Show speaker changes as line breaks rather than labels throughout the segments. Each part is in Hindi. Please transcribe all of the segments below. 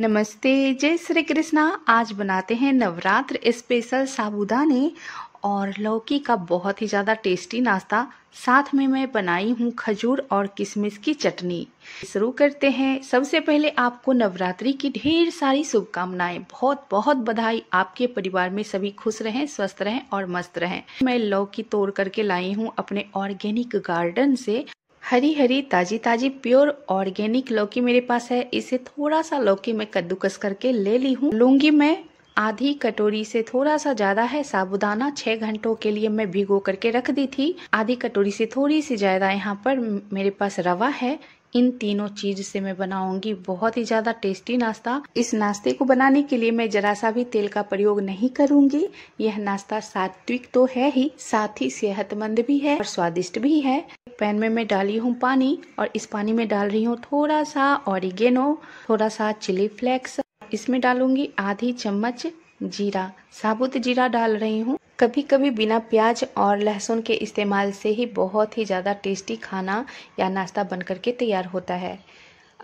नमस्ते जय श्री कृष्णा आज बनाते हैं नवरात्र स्पेशल साबुदाने और लौकी का बहुत ही ज़्यादा टेस्टी नाश्ता साथ में मैं बनाई हूँ खजूर और किशमिश की चटनी शुरू करते हैं सबसे पहले आपको नवरात्रि की ढेर सारी शुभकामनाएं बहुत बहुत बधाई आपके परिवार में सभी खुश रहें स्वस्थ रहें और मस्त रहें मैं लौकी तोड़ करके लाई हूँ अपने ऑर्गेनिक गार्डन से हरी हरी ताज़ी ताज़ी प्योर ऑर्गेनिक लौकी मेरे पास है इसे थोड़ा सा लौकी में कद्दूकस करके ले ली हूँ लूंगी मैं आधी कटोरी से थोड़ा सा ज़्यादा है साबुदाना छह घंटों के लिए मैं भिगो करके रख दी थी आधी कटोरी से थोड़ी सी ज़्यादा यहाँ पर मेरे पास रवा है इन तीनों चीज से मैं बनाऊंगी बहुत ही ज्यादा टेस्टी नाश्ता इस नाश्ते को बनाने के लिए मैं जरा सा भी तेल का प्रयोग नहीं करूंगी यह नाश्ता सात्विक तो है ही साथ ही सेहतमंद भी है और स्वादिष्ट भी है पैन में मैं डाली हूँ पानी और इस पानी में डाल रही हूँ थोड़ा सा ऑरिगेनो थोड़ा सा चिली फ्लेक्स इसमें डालूंगी आधी चम्मच जीरा साबुत जीरा डाल रही हूँ कभी कभी बिना प्याज और लहसुन के इस्तेमाल से ही बहुत ही ज़्यादा टेस्टी खाना या नाश्ता बन करके तैयार होता है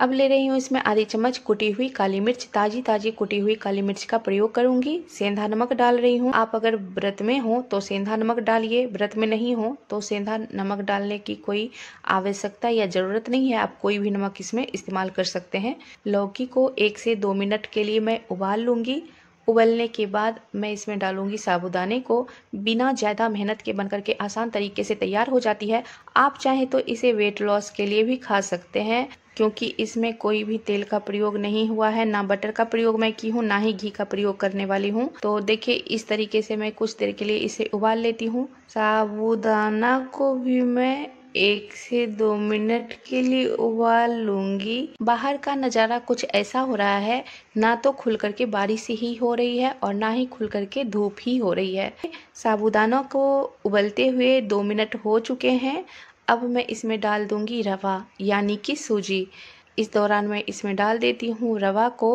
अब ले रही हूँ इसमें आधी चम्मच कुटी हुई काली मिर्च ताज़ी ताज़ी कुटी हुई काली मिर्च का प्रयोग करूँगी सेंधा नमक डाल रही हूँ आप अगर व्रत में हो तो सेंधा नमक डालिए व्रत में नहीं हो तो सेंधा नमक डालने की कोई आवश्यकता या ज़रूरत नहीं है आप कोई भी नमक इसमें इस्तेमाल कर सकते हैं लौकी को एक से दो मिनट के लिए मैं उबाल लूँगी उबलने के बाद मैं इसमें डालूंगी साबुदाने को बिना ज़्यादा मेहनत के बनकर के आसान तरीके से तैयार हो जाती है आप चाहें तो इसे वेट लॉस के लिए भी खा सकते हैं क्योंकि इसमें कोई भी तेल का प्रयोग नहीं हुआ है ना बटर का प्रयोग मैं की हूँ ना ही घी का प्रयोग करने वाली हूँ तो देखिए इस तरीके से मैं कुछ देर के लिए इसे उबाल लेती हूँ साबुदाना को भी मैं एक से दो मिनट के लिए उबाल लूंगी बाहर का नज़ारा कुछ ऐसा हो रहा है ना तो खुल करके बारिश ही हो रही है और ना ही खुल करके धूप ही हो रही है साबुदानों को उबलते हुए दो मिनट हो चुके हैं अब मैं इसमें डाल दूंगी रवा यानी कि सूजी इस दौरान मैं इसमें डाल देती हूँ रवा को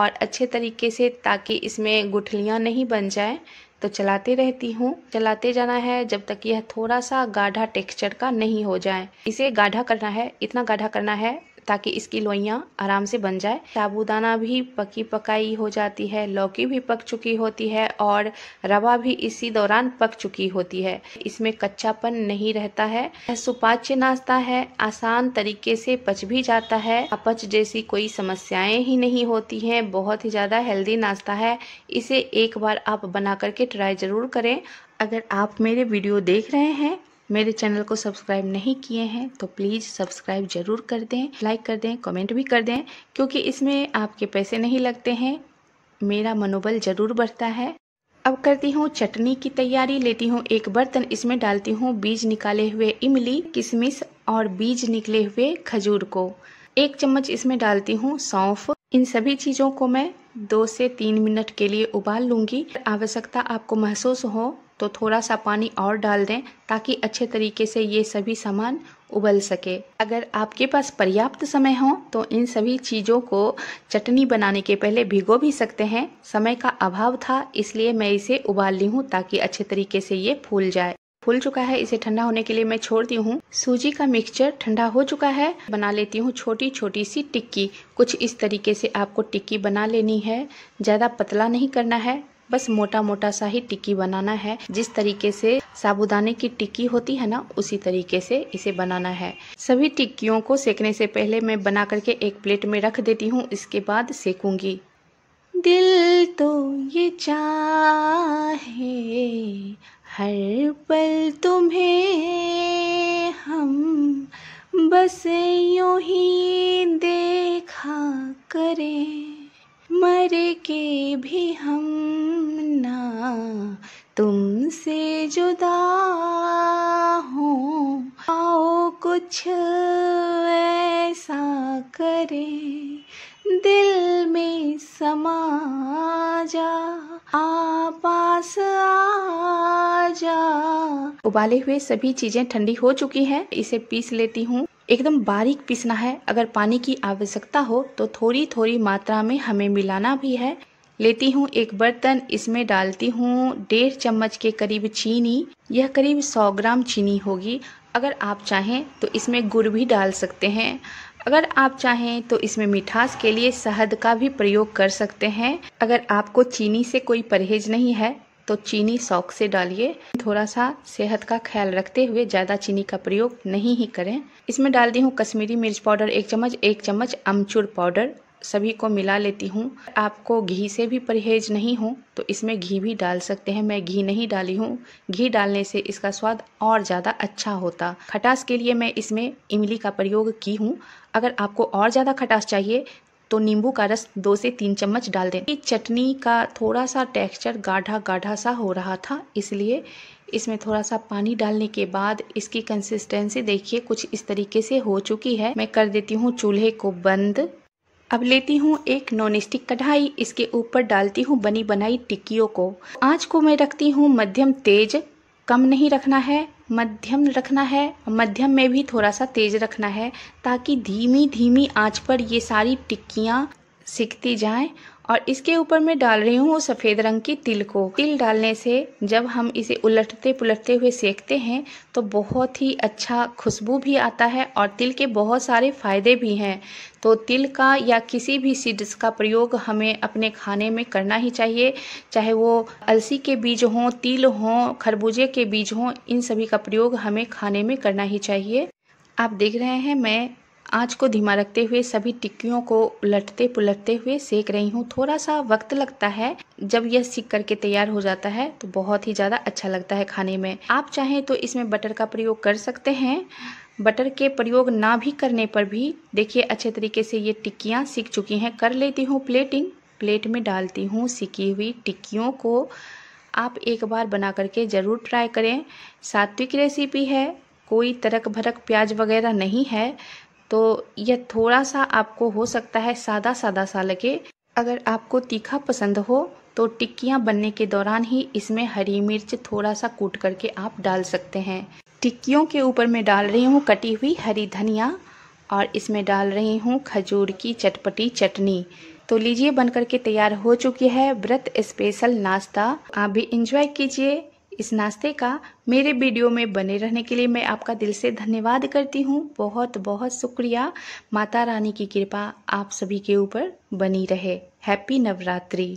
और अच्छे तरीके से ताकि इसमें गुठलियाँ नहीं बन जाए तो चलाते रहती हूँ चलाते जाना है जब तक यह थोड़ा सा गाढ़ा टेक्सचर का नहीं हो जाए इसे गाढ़ा करना है इतना गाढ़ा करना है ताकि इसकी लोइयाँ आराम से बन जाए साबुदाना भी पकी पकाई हो जाती है लौकी भी पक चुकी होती है और रवा भी इसी दौरान पक चुकी होती है इसमें कच्चापन नहीं रहता है यह सुपाच्य नाश्ता है आसान तरीके से पच भी जाता है अपच जैसी कोई समस्याएं ही नहीं होती हैं बहुत ही ज़्यादा हेल्दी नाश्ता है इसे एक बार आप बना करके ट्राई ज़रूर करें अगर आप मेरे वीडियो देख रहे हैं मेरे चैनल को सब्सक्राइब नहीं किए हैं तो प्लीज़ सब्सक्राइब जरूर कर दें लाइक कर दें कमेंट भी कर दें क्योंकि इसमें आपके पैसे नहीं लगते हैं मेरा मनोबल ज़रूर बढ़ता है अब करती हूँ चटनी की तैयारी लेती हूँ एक बर्तन इसमें डालती हूँ बीज निकाले हुए इमली किशमिश और बीज निकले हुए खजूर को एक चम्मच इसमें डालती हूँ सौंफ इन सभी चीज़ों को मैं दो से तीन मिनट के लिए उबाल लूँगी आवश्यकता आपको महसूस हो तो थोड़ा सा पानी और डाल दें ताकि अच्छे तरीके से ये सभी सामान उबल सके अगर आपके पास पर्याप्त समय हो तो इन सभी चीज़ों को चटनी बनाने के पहले भिगो भी सकते हैं समय का अभाव था इसलिए मैं इसे उबाल ली हूँ ताकि अच्छे तरीके से ये फूल जाए फूल चुका है इसे ठंडा होने के लिए मैं छोड़ दी हूँ सूजी का मिक्सचर ठंडा हो चुका है बना लेती हूँ छोटी छोटी सी टिक्की कुछ इस तरीके से आपको टिक्की बना लेनी है ज़्यादा पतला नहीं करना है बस मोटा मोटा सा ही टिक्की बनाना है जिस तरीके से साबुदाने की टिक्की होती है ना उसी तरीके से इसे बनाना है सभी टिक्कियों को सेकने से पहले मैं बना करके एक प्लेट में रख देती हूँ इसके बाद सेकूंगी दिल तो ये चाहे हर पल तुम्हें हम बस यूं ही देखा करें मर के भी हम ना तुमसे जुदा हो आओ कुछ ऐसा करें दिल में समा जा आप पास आ उबाले हुए सभी चीजें ठंडी हो चुकी हैं इसे पीस लेती हूँ एकदम बारीक पीसना है अगर पानी की आवश्यकता हो तो थोड़ी थोड़ी मात्रा में हमें मिलाना भी है लेती हूँ एक बर्तन इसमें डालती हूँ डेढ़ चम्मच के करीब चीनी यह करीब 100 ग्राम चीनी होगी अगर आप चाहें तो इसमें गुड़ भी डाल सकते हैं अगर आप चाहें तो इसमें मिठास के लिए शहद का भी प्रयोग कर सकते हैं अगर आपको चीनी से कोई परहेज नहीं है तो चीनी शौक से डालिए थोड़ा सा सेहत का ख्याल रखते हुए ज़्यादा चीनी का प्रयोग नहीं ही करें इसमें डाल दी हूँ कश्मीरी मिर्च पाउडर एक चम्मच एक चम्मच अमचूर पाउडर सभी को मिला लेती हूँ आपको घी से भी परहेज नहीं हो तो इसमें घी भी डाल सकते हैं मैं घी नहीं डाली हूँ घी डालने से इसका स्वाद और ज़्यादा अच्छा होता खटास के लिए मैं इसमें इमली का प्रयोग की हूँ अगर आपको और ज़्यादा खटास चाहिए तो नींबू का रस दो से तीन चम्मच डाल दें चटनी का थोड़ा सा टेक्सचर गाढ़ा गाढ़ा सा हो रहा था इसलिए इसमें थोड़ा सा पानी डालने के बाद इसकी कंसिस्टेंसी देखिए कुछ इस तरीके से हो चुकी है मैं कर देती हूँ चूल्हे को बंद अब लेती हूँ एक नॉन स्टिक कढ़ाई इसके ऊपर डालती हूँ बनी बनाई टिक्कियों को आँच को मैं रखती हूँ मध्यम तेज कम नहीं रखना है मध्यम रखना है मध्यम में भी थोड़ा सा तेज़ रखना है ताकि धीमी धीमी आंच पर ये सारी टिक्कियाँ सिकती जाएं और इसके ऊपर मैं डाल रही हूँ सफ़ेद रंग की तिल को तिल डालने से जब हम इसे उलटते पुलटते हुए सेकते हैं तो बहुत ही अच्छा खुशबू भी आता है और तिल के बहुत सारे फ़ायदे भी हैं तो तिल का या किसी भी सीड्स का प्रयोग हमें अपने खाने में करना ही चाहिए चाहे वो अलसी के बीज हों तिल हों खरबूजे के बीज हों इन सभी का प्रयोग हमें खाने में करना ही चाहिए आप देख रहे हैं मैं आँच को धीमा रखते हुए सभी टिक्कियों को उलटते पुलटते हुए सेक रही हूँ थोड़ा सा वक्त लगता है जब यह सीख करके तैयार हो जाता है तो बहुत ही ज़्यादा अच्छा लगता है खाने में आप चाहें तो इसमें बटर का प्रयोग कर सकते हैं बटर के प्रयोग ना भी करने पर भी देखिए अच्छे तरीके से ये टिक्कियाँ सीख चुकी हैं कर लेती हूँ प्लेटिंग प्लेट में डालती हूँ सीखी हुई टिक्कियों को आप एक बार बना करके ज़रूर ट्राई करें सात्विक रेसिपी है कोई तरक भरक प्याज वगैरह नहीं है तो यह थोड़ा सा आपको हो सकता है सादा सादा सा लगे अगर आपको तीखा पसंद हो तो टिक्कियाँ बनने के दौरान ही इसमें हरी मिर्च थोड़ा सा कूट करके आप डाल सकते हैं टिक्कियों के ऊपर मैं डाल रही हूँ कटी हुई हरी धनिया और इसमें डाल रही हूँ खजूर की चटपटी चटनी तो लीजिए बनकर के तैयार हो चुकी है व्रत स्पेशल नाश्ता आप भी इंजॉय कीजिए इस नाश्ते का मेरे वीडियो में बने रहने के लिए मैं आपका दिल से धन्यवाद करती हूँ बहुत बहुत शुक्रिया माता रानी की कृपा आप सभी के ऊपर बनी रहे हैप्पी नवरात्रि